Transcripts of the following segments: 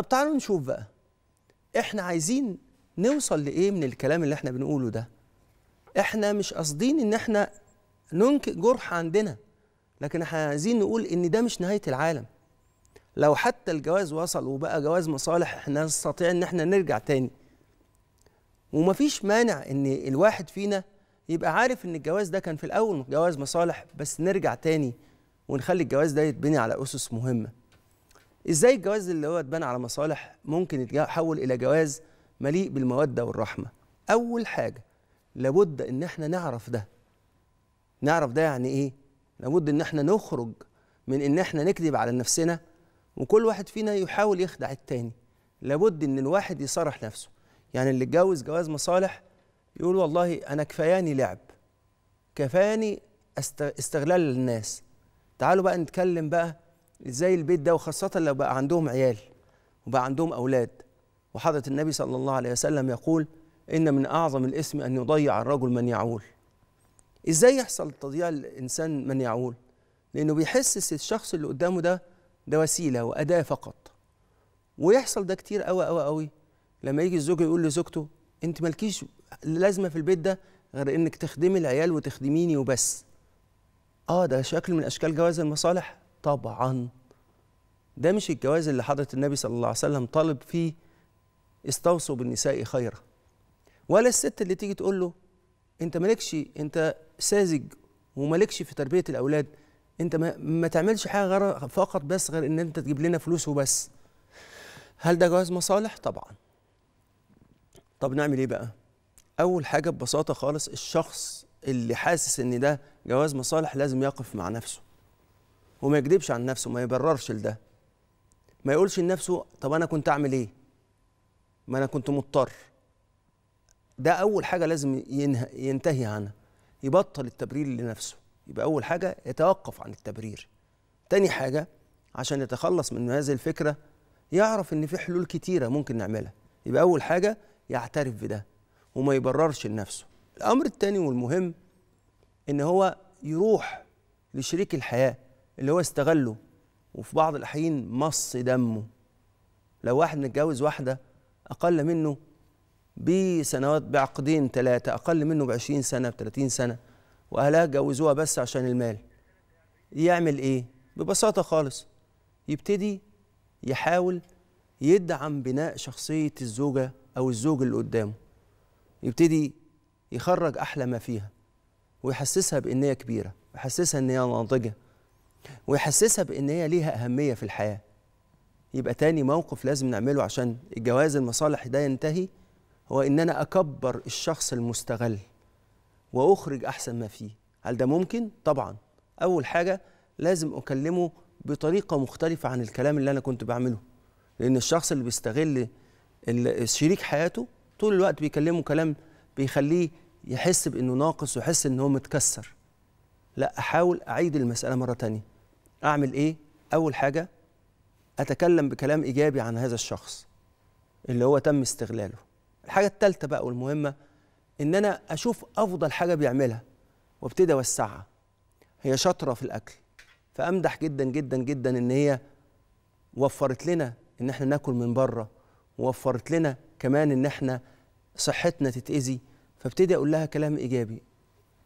طب تعالوا نشوف بقى احنا عايزين نوصل لايه من الكلام اللي احنا بنقوله ده احنا مش قاصدين ان احنا ننكئ جرح عندنا لكن احنا عايزين نقول ان ده مش نهايه العالم لو حتى الجواز وصل وبقى جواز مصالح احنا نستطيع ان احنا نرجع تاني ومفيش مانع ان الواحد فينا يبقى عارف ان الجواز ده كان في الاول جواز مصالح بس نرجع تاني ونخلي الجواز ده يتبني على اسس مهمه ازاي الجواز اللي هو اتبنى على مصالح ممكن يتحول الى جواز مليء بالموده والرحمه اول حاجه لابد ان احنا نعرف ده نعرف ده يعني ايه لابد ان احنا نخرج من ان احنا نكذب على نفسنا وكل واحد فينا يحاول يخدع التاني لابد ان الواحد يصرح نفسه يعني اللي اتجوز جواز مصالح يقول والله انا كفاياني لعب كفاياني استغلال الناس تعالوا بقى نتكلم بقى ازاي البيت ده وخاصه لو بقى عندهم عيال وبقى عندهم اولاد وحضره النبي صلى الله عليه وسلم يقول ان من اعظم الاسم ان يضيع الرجل من يعول ازاي يحصل تضييع الانسان من يعول لانه بيحسس الشخص اللي قدامه ده ده وسيله واداه فقط ويحصل ده كتير قوي قوي قوي لما يجي الزوج يقول لزوجته انت مالكيش لازمه في البيت ده غير انك تخدمي العيال وتخدميني وبس اه ده شكل من اشكال جواز المصالح طبعا ده مش الجواز اللي حضرة النبي صلى الله عليه وسلم طالب فيه استوصوا بالنساء خيرا ولا الست اللي تيجي تقول له انت مالكش انت ساذج ومالكش في تربية الأولاد انت ما, ما تعملش حاجة غير فقط بس غير ان انت تجيب لنا فلوس وبس هل ده جواز مصالح؟ طبعا طب نعمل ايه بقى؟ أول حاجة ببساطة خالص الشخص اللي حاسس ان ده جواز مصالح لازم يقف مع نفسه وما يكذبش عن نفسه ما يبررش لده ما يقولش لنفسه طب انا كنت اعمل ايه ما انا كنت مضطر ده اول حاجه لازم ينتهي عنها يبطل التبرير لنفسه يبقى اول حاجه يتوقف عن التبرير تاني حاجه عشان يتخلص من هذه الفكره يعرف ان في حلول كتيره ممكن نعملها يبقى اول حاجه يعترف بده وما يبررش لنفسه الامر التاني والمهم ان هو يروح لشريك الحياه اللي هو استغله وفي بعض الأحيان مص دمه لو واحد متجوز واحدة أقل منه بسنوات بعقدين ثلاثة أقل منه بعشرين سنة بثلاثين سنة وأهلها جوزوها بس عشان المال يعمل إيه؟ ببساطة خالص يبتدي يحاول يدعم بناء شخصية الزوجة أو الزوج اللي قدامه يبتدي يخرج أحلى ما فيها ويحسسها بإن هي كبيرة ويحسسها إن هي ناضجة ويحسسها بان هي ليها اهميه في الحياه يبقى تاني موقف لازم نعمله عشان الجواز المصالح ده ينتهي هو ان انا اكبر الشخص المستغل واخرج احسن ما فيه هل ده ممكن طبعا اول حاجه لازم اكلمه بطريقه مختلفه عن الكلام اللي انا كنت بعمله لان الشخص اللي بيستغل شريك حياته طول الوقت بيكلمه كلام بيخليه يحس بانه ناقص ويحس ان هو متكسر لا احاول اعيد المساله مره تانيه اعمل ايه اول حاجه اتكلم بكلام ايجابي عن هذا الشخص اللي هو تم استغلاله الحاجه الثالثه بقى والمهمه ان انا اشوف افضل حاجه بيعملها وابتدي اوسعها هي شاطره في الاكل فامدح جدا جدا جدا ان هي وفرت لنا ان احنا ناكل من بره ووفرت لنا كمان ان احنا صحتنا تتاذي فابتدي اقول لها كلام ايجابي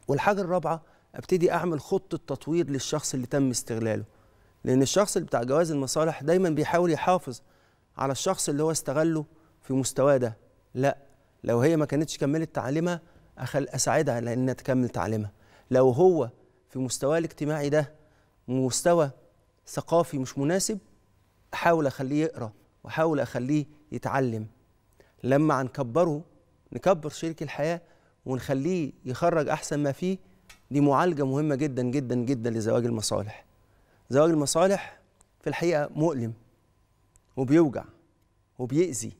والحاجه الرابعه ابتدي اعمل خطه تطوير للشخص اللي تم استغلاله لان الشخص اللي بتاع جواز المصالح دايما بيحاول يحافظ على الشخص اللي هو استغله في مستواه ده لا لو هي ما كانتش كملت تعليمها أخل اساعدها لانها تكمل تعليمها لو هو في مستواه الاجتماعي ده مستوى ثقافي مش مناسب احاول اخليه يقرا واحاول اخليه يتعلم لما هنكبره نكبر شريك الحياه ونخليه يخرج احسن ما فيه دي معالجه مهمه جدا جدا جدا لزواج المصالح زواج المصالح في الحقيقه مؤلم وبيوجع وبيأذي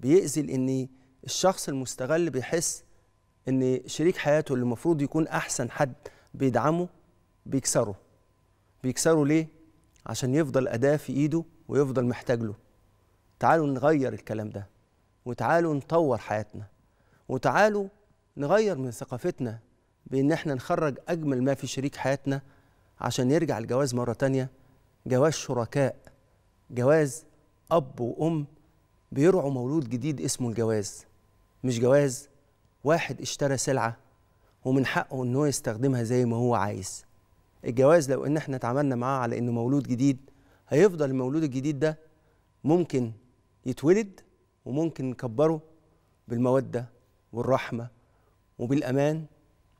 بيأذي لان الشخص المستغل بيحس ان شريك حياته اللي المفروض يكون احسن حد بيدعمه بيكسره بيكسره ليه عشان يفضل اداه في ايده ويفضل محتاج له تعالوا نغير الكلام ده وتعالوا نطور حياتنا وتعالوا نغير من ثقافتنا بان احنا نخرج اجمل ما في شريك حياتنا عشان يرجع الجواز مره تانية جواز شركاء جواز اب وام بيرعوا مولود جديد اسمه الجواز مش جواز واحد اشترى سلعه ومن حقه ان هو يستخدمها زي ما هو عايز الجواز لو ان احنا اتعاملنا معاه على انه مولود جديد هيفضل المولود الجديد ده ممكن يتولد وممكن نكبره بالموده والرحمه وبالامان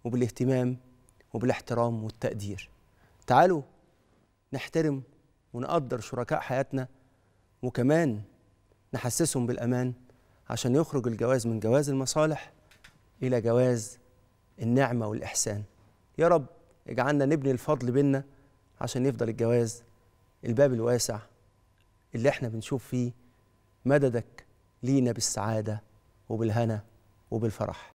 وبالاهتمام وبالاحترام والتقدير تعالوا نحترم ونقدر شركاء حياتنا وكمان نحسسهم بالأمان عشان يخرج الجواز من جواز المصالح إلى جواز النعمة والإحسان يا رب اجعلنا نبني الفضل بينا عشان يفضل الجواز الباب الواسع اللي احنا بنشوف فيه مددك لينا بالسعادة وبالهنا وبالفرح